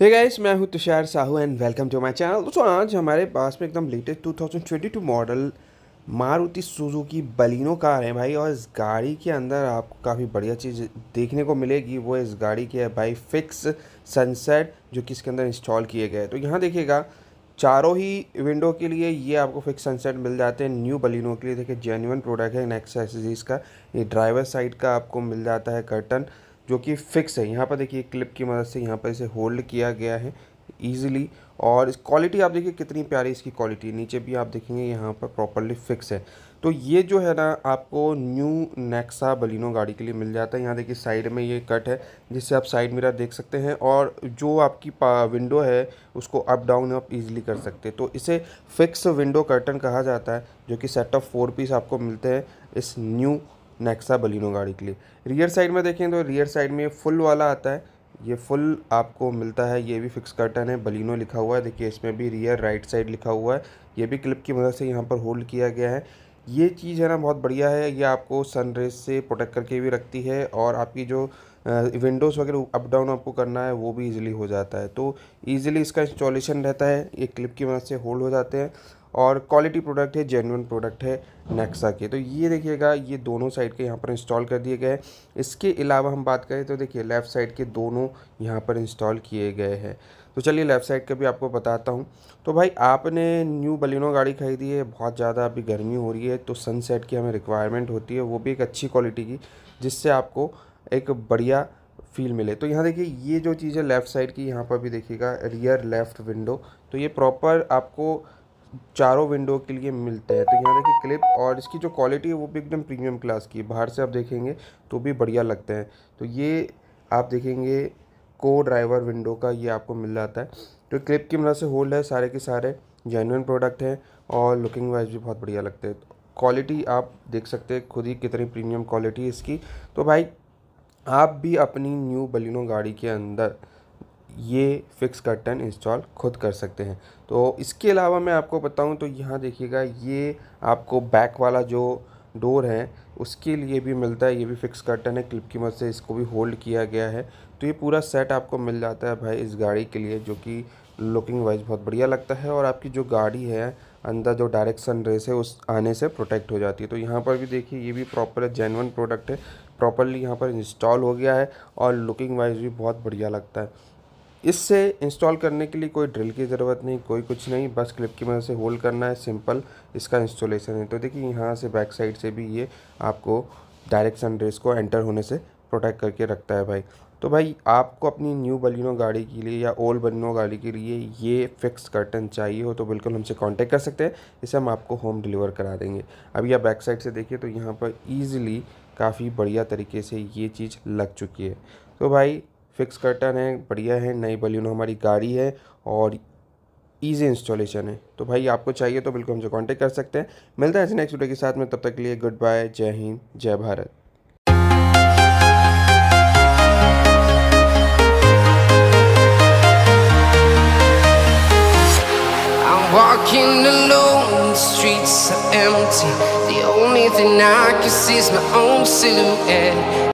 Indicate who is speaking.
Speaker 1: हे guys मैं हूं Tushar Sahu and welcome to my channel दोस्तों आज हमारे पास में एकदम latest 2022 model Maruti Suzuki Baleno car है भाई और इस गाड़ी के अंदर आपको काफ़ी बढ़िया चीज़ देखने को मिलेगी वो इस गाड़ी की है भाई फिक्स सनसेट जो कि इसके अंदर इंस्टॉल किए गए तो यहाँ देखिएगा चारों ही विंडो के लिए ये आपको फिक्स सनसेट मिल जाते हैं न्यू बलिनो के लिए देखिए जेन्यून प्रोडक्ट है नेक्स्ट एक्सेसरीज का ये ड्राइवर साइड का आपको मिल जाता है कर्टन जो कि फिक्स है यहाँ पर देखिए क्लिप की मदद से यहाँ पर इसे होल्ड किया गया है ईजिली और इस क्वालिटी आप देखिए कितनी प्यारी इसकी क्वालिटी नीचे भी आप देखेंगे यहाँ पर प्रॉपरली फिक्स है तो ये जो है ना आपको न्यू नेक्सा बलिनो गाड़ी के लिए मिल जाता है यहाँ देखिए साइड में ये कट है जिससे आप साइड मिरर देख सकते हैं और जो आपकी विंडो है उसको अप डाउन आप इजीली कर सकते हैं तो इसे फिक्स विंडो कर्टन कहा जाता है जो कि सेट ऑफ फोर पीस आपको मिलते हैं इस न्यू नेक्सा बलिनो गाड़ी के लिए रियर साइड में देखें तो रियर साइड में ये फुल वाला आता है ये फुल आपको मिलता है ये भी फिक्स कर्टन है बलिनो लिखा हुआ है देखिए इसमें भी रियर राइट साइड लिखा हुआ है ये भी क्लिप की मदद से यहाँ पर होल्ड किया गया है ये चीज़ है ना बहुत बढ़िया है ये आपको सन रेज से प्रोटेक्ट करके भी रखती है और आपकी जो विंडोज़ वगैरह अप डाउन आपको करना है वो भी इजीली हो जाता है तो इजीली इसका इंस्टॉलेशन रहता है ये क्लिप की मदद से होल्ड हो जाते हैं और क्वालिटी प्रोडक्ट है जेनुअन प्रोडक्ट है नेक्सा के तो ये देखिएगा ये दोनों साइड के यहाँ पर इंस्टॉल कर दिए गए हैं इसके अलावा हम बात करें तो देखिए लेफ़्ट साइड के दोनों यहाँ पर इंस्टॉल किए गए हैं तो चलिए लेफ़्ट साइड का भी आपको बताता हूँ तो भाई आपने न्यू बलिनो गाड़ी खरीदी है बहुत ज़्यादा अभी गर्मी हो रही है तो सनसेट की हमें रिक्वायरमेंट होती है वो भी एक अच्छी क्वालिटी की जिससे आपको एक बढ़िया फील मिले तो यहाँ देखिए ये जो चीज़ है लेफ़्ट साइड की यहाँ पर भी देखिएगा रियर लेफ़्ट विंडो तो ये प्रॉपर आपको चारों विंडो के लिए मिलते हैं तो यहाँ देखिए क्लिप और इसकी जो क्वालिटी है वो भी एकदम प्रीमियम क्लास की है बाहर से आप देखेंगे तो भी बढ़िया लगते हैं तो ये आप देखेंगे को ड्राइवर विंडो का ये आपको मिल जाता है तो क्लिप की मदद से होल्ड है सारे के सारे जेनुअन प्रोडक्ट हैं और लुकिंग वाइज भी बहुत बढ़िया लगते हैं क्वालिटी आप देख सकते हैं खुद ही कितनी प्रीमियम क्वालिटी है इसकी तो भाई आप भी अपनी न्यू बलिनो गाड़ी के अंदर ये फिक्स कर्टन इंस्टॉल खुद कर सकते हैं तो इसके अलावा मैं आपको बताऊं तो यहाँ देखिएगा ये आपको बैक वाला जो डोर है उसके लिए भी मिलता है ये भी फिक्स कर्टन है क्लिप की मदद से इसको भी होल्ड किया गया है तो ये पूरा सेट आपको मिल जाता है भाई इस गाड़ी के लिए जो कि लुकिंग वाइज बहुत बढ़िया लगता है और आपकी जो गाड़ी है अंदर जो डायरेक्ट सन रेस है उस आने से प्रोटेक्ट हो जाती है तो यहाँ पर भी देखिए ये भी प्रॉपर है जेनवन प्रोडक्ट है प्रॉपरली यहाँ पर इंस्टॉल हो गया है और लुकिंग वाइज भी बहुत बढ़िया लगता है इससे इंस्टॉल करने के लिए कोई ड्रिल की ज़रूरत नहीं कोई कुछ नहीं बस क्लिप की मदद से होल्ड करना है सिंपल इसका इंस्टॉलेशन है तो देखिए यहाँ से बैक साइड से भी ये आपको डायरेक्ट सन रेस को एंटर होने से प्रोटेक्ट करके रखता है भाई तो भाई आपको अपनी न्यू बलिनो गाड़ी के लिए या ओल्ड बलिनो गाड़ी के लिए ये फिक्स कर्टन चाहिए हो तो बिल्कुल हमसे कांटेक्ट कर सकते हैं इसे हम आपको होम डिलीवर करा देंगे अभी आप बैक साइड से देखिए तो यहाँ पर ईजिली काफ़ी बढ़िया तरीके से ये चीज़ लग चुकी है तो भाई फिक्स कर्टन है बढ़िया है नई बलून हमारी गाड़ी है और ईजी इंस्टॉलेशन है तो भाई आपको चाहिए तो बिल्कुल हमसे कॉन्टेक्ट कर सकते हैं मिलता है ऐसे नेक्स्ट वीडियो के साथ में तब तक के लिए गुड बाय जय हिंद जय Bharat Walking alone, the streets are empty. The only thing I can see is my own silhouette.